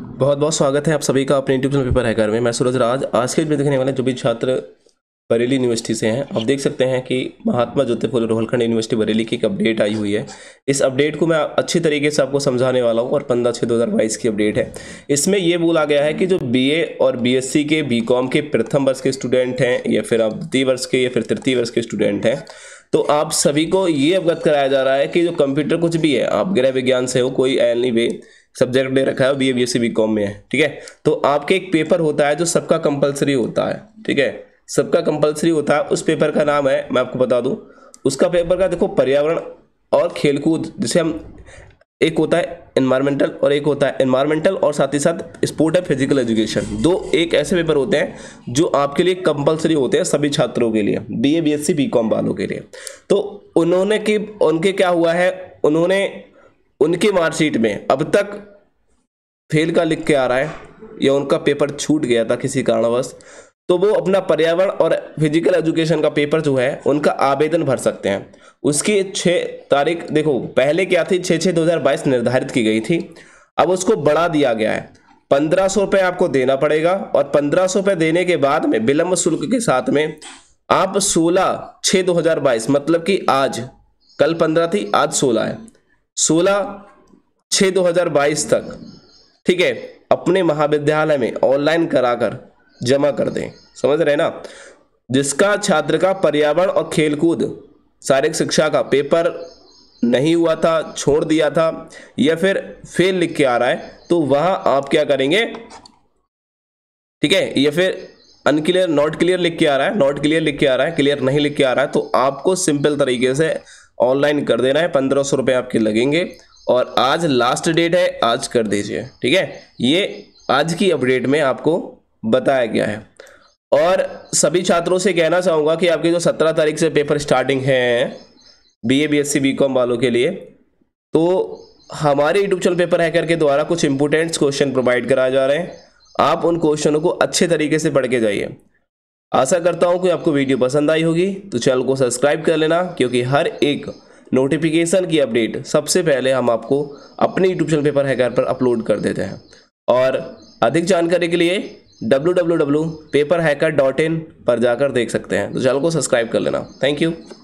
बहुत बहुत स्वागत है आप सभी का अपने यूट्यूब पेपर घर में मैं सूरज राज आज के देखने वाले जो भी छात्र बरेली यूनिवर्सिटी से हैं आप देख सकते हैं कि महात्मा ज्योतिपुर रोहलखंड यूनिवर्सिटी बरेली की एक अपडेट आई हुई है इस अपडेट को मैं अच्छी तरीके से आपको समझाने वाला हूं और पंद्रह छः दो हज़ार बाईस की अपडेट है इसमें यह बोला गया है कि जो बीए और बीएससी के बीकॉम के प्रथम वर्ष के स्टूडेंट हैं या फिर आप द्वितीय वर्ष के या फिर तृतीय वर्ष के स्टूडेंट हैं तो आप सभी को ये अवगत कराया जा रहा है कि जो कंप्यूटर कुछ भी है आप गृह विज्ञान से हो कोई एनी वे सब्जेक्ट दे रखा है B A B S C B com में है ठीक है तो आपके एक पेपर होता है जो सबका कंपलसरी होता है ठीक है सबका कंपलसरी होता है उस पेपर का नाम है मैं आपको बता दूं उसका पेपर का देखो पर्यावरण और खेलकूद जिसे हम एक होता है इन्वायरमेंटल और एक होता है इन्वायरमेंटल और साथ ही साथ स्पोर्ट है फिजिकल एजुकेशन दो एक ऐसे पेपर होते हैं जो आपके लिए कंपलसरी होते हैं सभी छात्रों के लिए B A B S C B com वालों के लिए तो उन्होंने कि उनके क्या हुआ है उन्होंने उनकी मार्कशीट में अब तक फेल का लिख के आ रहा है या उनका पेपर छूट गया था किसी कारणवश तो वो अपना पर्यावरण और फिजिकल एजुकेशन का पेपर जो है उनका आवेदन भर सकते हैं उसकी छः तारीख देखो पहले क्या थी छः छः दो हज़ार बाईस निर्धारित की गई थी अब उसको बढ़ा दिया गया है पंद्रह सौ रुपये आपको देना पड़ेगा और पंद्रह सौ रुपये देने के बाद में विलंब शुल्क के साथ में आप सोलह छः दो हज़ार बाईस मतलब कि आज कल पंद्रह थी आज सोलह है सोलह छः दो हजार बाईस तक ठीक है अपने महाविद्यालय में ऑनलाइन कराकर जमा कर दें समझ रहे ना जिसका छात्र का पर्यावरण और खेलकूद शारीरिक शिक्षा का पेपर नहीं हुआ था छोड़ दिया था या फिर फेल लिख के आ रहा है तो वह आप क्या करेंगे ठीक है या फिर अनक्लियर नॉट क्लियर लिख के आ रहा है नॉट क्लियर लिख के आ रहा है क्लियर नहीं लिख के आ रहा है तो आपको सिंपल तरीके से ऑनलाइन कर देना है पंद्रह सौ रुपये आपके लगेंगे और आज लास्ट डेट है आज कर दीजिए ठीक है ये आज की अपडेट में आपको बताया गया है और सभी छात्रों से कहना चाहूँगा कि आपके जो सत्रह तारीख से पेपर स्टार्टिंग है B A B S C B com वालों के लिए तो हमारे यूट्यूब चैनल पेपर हैकर के द्वारा कुछ इंपोर्टेंट्स क्वेश्चन प्रोवाइड कराए जा रहे हैं आप उन क्वेश्चनों को अच्छे तरीके से पढ़ के जाइए आशा करता हूँ कि आपको वीडियो पसंद आई होगी तो चैनल को सब्सक्राइब कर लेना क्योंकि हर एक नोटिफिकेशन की अपडेट सबसे पहले हम आपको अपने यूट्यूब चैनल पेपर हैकर पर अपलोड कर देते हैं और अधिक जानकारी के लिए डब्ल्यू पर जाकर देख सकते हैं तो चैनल को सब्सक्राइब कर लेना थैंक यू